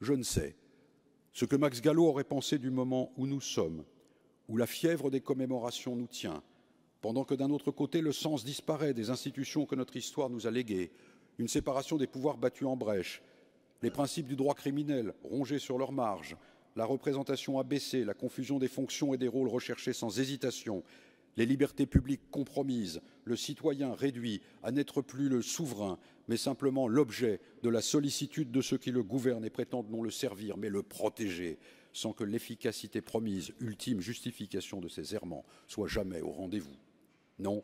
Je ne sais ce que Max Gallo aurait pensé du moment où nous sommes, où la fièvre des commémorations nous tient, pendant que d'un autre côté le sens disparaît des institutions que notre histoire nous a léguées, une séparation des pouvoirs battus en brèche, les principes du droit criminel rongés sur leurs marges, la représentation abaissée, la confusion des fonctions et des rôles recherchés sans hésitation, les libertés publiques compromises, le citoyen réduit à n'être plus le souverain, mais simplement l'objet de la sollicitude de ceux qui le gouvernent et prétendent non le servir, mais le protéger, sans que l'efficacité promise, ultime justification de ces errements, soit jamais au rendez-vous. Non,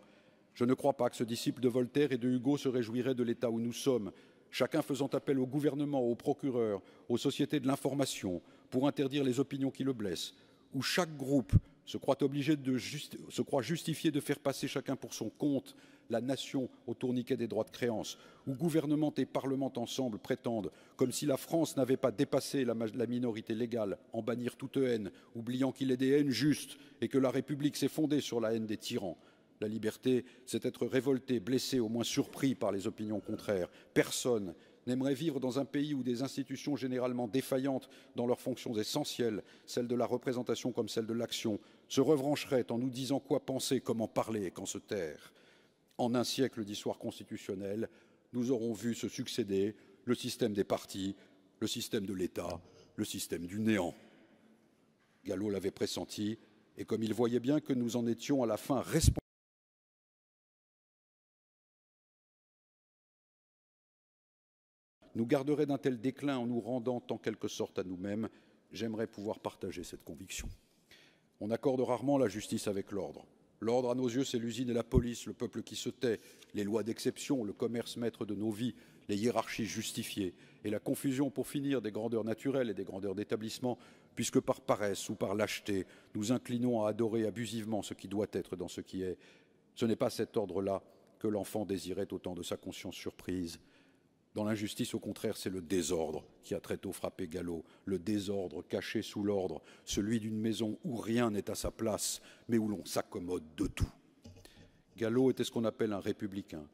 je ne crois pas que ce disciple de Voltaire et de Hugo se réjouirait de l'état où nous sommes, chacun faisant appel au gouvernement, aux procureurs, aux sociétés de l'information, pour interdire les opinions qui le blessent, où chaque groupe se croit obligé de se croit justifié de faire passer chacun pour son compte la nation au tourniquet des droits de créance, où gouvernement et parlement ensemble prétendent, comme si la France n'avait pas dépassé la, la, minorité légale, en bannir toute haine, oubliant qu'il est des haines justes et que la République s'est fondée sur la haine des tyrans. La liberté, c'est être révolté, blessé, au moins surpris par les opinions contraires. Personne n'aimerait vivre dans un pays où des institutions généralement défaillantes dans leurs fonctions essentielles, celles de la représentation comme celles de l'action, se revancheraient en nous disant quoi penser, comment parler et quand se taire. En un siècle d'histoire constitutionnelle, nous aurons vu se succéder le système des partis, le système de l'État, le système du néant. Gallo l'avait pressenti, et comme il voyait bien que nous en étions à la fin responsables, nous garderait d'un tel déclin en nous rendant en quelque sorte à nous-mêmes J'aimerais pouvoir partager cette conviction. On accorde rarement la justice avec l'ordre. L'ordre, à nos yeux, c'est l'usine et la police, le peuple qui se tait, les lois d'exception, le commerce maître de nos vies, les hiérarchies justifiées, et la confusion, pour finir, des grandeurs naturelles et des grandeurs d'établissement, puisque par paresse ou par lâcheté, nous inclinons à adorer abusivement ce qui doit être dans ce qui est. Ce n'est pas cet ordre-là que l'enfant désirait autant de sa conscience surprise. Dans l'injustice, au contraire, c'est le désordre qui a très tôt frappé Gallo, le désordre caché sous l'ordre, celui d'une maison où rien n'est à sa place, mais où l'on s'accommode de tout. Gallo était ce qu'on appelle un républicain.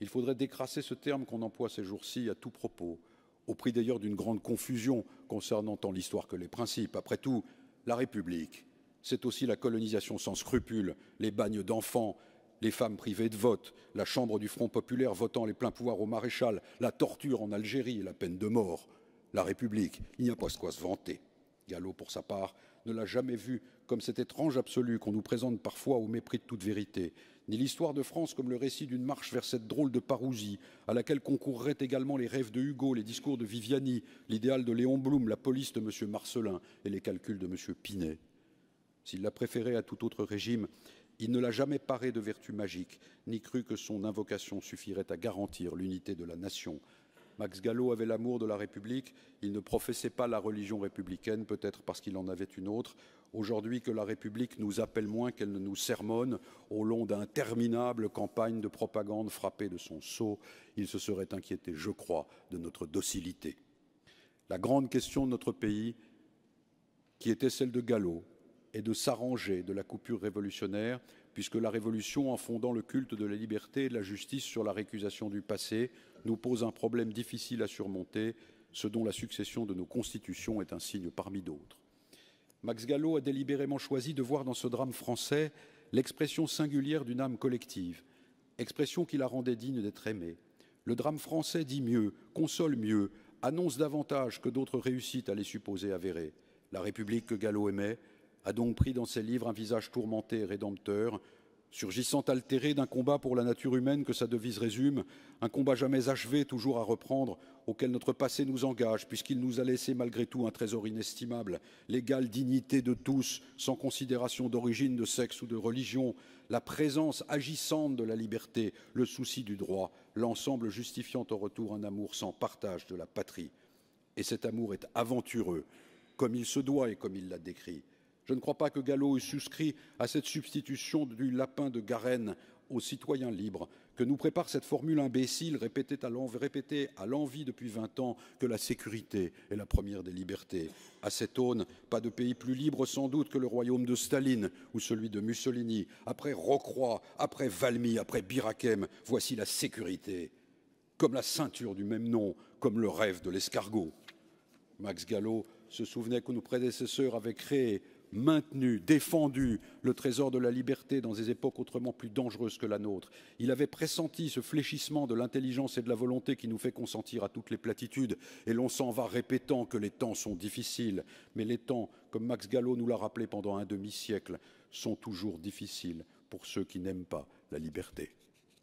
Il faudrait décrasser ce terme qu'on emploie ces jours-ci à tout propos, au prix d'ailleurs d'une grande confusion concernant tant l'histoire que les principes. Après tout, la République, c'est aussi la colonisation sans scrupules, les bagnes d'enfants, les femmes privées de vote, la Chambre du Front populaire votant les pleins pouvoirs au maréchal, la torture en Algérie, et la peine de mort, la République. Il n'y a pas ce quoi se vanter. Gallo, pour sa part, ne l'a jamais vu comme cet étrange absolu qu'on nous présente parfois au mépris de toute vérité, ni l'histoire de France comme le récit d'une marche vers cette drôle de parousie, à laquelle concourraient également les rêves de Hugo, les discours de Viviani, l'idéal de Léon Blum, la police de M. Marcelin et les calculs de M. Pinet. S'il l'a préféré à tout autre régime, il ne l'a jamais paré de vertu magique, ni cru que son invocation suffirait à garantir l'unité de la nation. Max Gallo avait l'amour de la République, il ne professait pas la religion républicaine, peut-être parce qu'il en avait une autre. Aujourd'hui que la République nous appelle moins qu'elle ne nous sermonne au long d'interminables campagnes de propagande frappées de son sceau, il se serait inquiété, je crois, de notre docilité. La grande question de notre pays, qui était celle de Gallo, et de s'arranger de la coupure révolutionnaire, puisque la Révolution, en fondant le culte de la liberté et de la justice sur la récusation du passé, nous pose un problème difficile à surmonter, ce dont la succession de nos constitutions est un signe parmi d'autres. Max Gallo a délibérément choisi de voir dans ce drame français l'expression singulière d'une âme collective, expression qui la rendait digne d'être aimée. Le drame français dit mieux, console mieux, annonce davantage que d'autres réussites à les supposer avérés. La République que Gallo aimait, a donc pris dans ses livres un visage tourmenté et rédempteur, surgissant altéré d'un combat pour la nature humaine que sa devise résume, un combat jamais achevé, toujours à reprendre, auquel notre passé nous engage, puisqu'il nous a laissé malgré tout un trésor inestimable, l'égale dignité de tous, sans considération d'origine, de sexe ou de religion, la présence agissante de la liberté, le souci du droit, l'ensemble justifiant en retour un amour sans partage de la patrie. Et cet amour est aventureux, comme il se doit et comme il l'a décrit. Je ne crois pas que Gallo ait souscrit à cette substitution du lapin de Garenne aux citoyens libres que nous prépare cette formule imbécile répétée à l'envie depuis 20 ans que la sécurité est la première des libertés. À cette aune, pas de pays plus libre sans doute que le royaume de Staline ou celui de Mussolini. Après Rocroi, après Valmy, après Birakem, voici la sécurité, comme la ceinture du même nom, comme le rêve de l'escargot. Max Gallo se souvenait que nos prédécesseurs avaient créé maintenu, défendu le trésor de la liberté dans des époques autrement plus dangereuses que la nôtre. Il avait pressenti ce fléchissement de l'intelligence et de la volonté qui nous fait consentir à toutes les platitudes, et l'on s'en va répétant que les temps sont difficiles, mais les temps, comme Max Gallo nous l'a rappelé pendant un demi-siècle, sont toujours difficiles pour ceux qui n'aiment pas la liberté.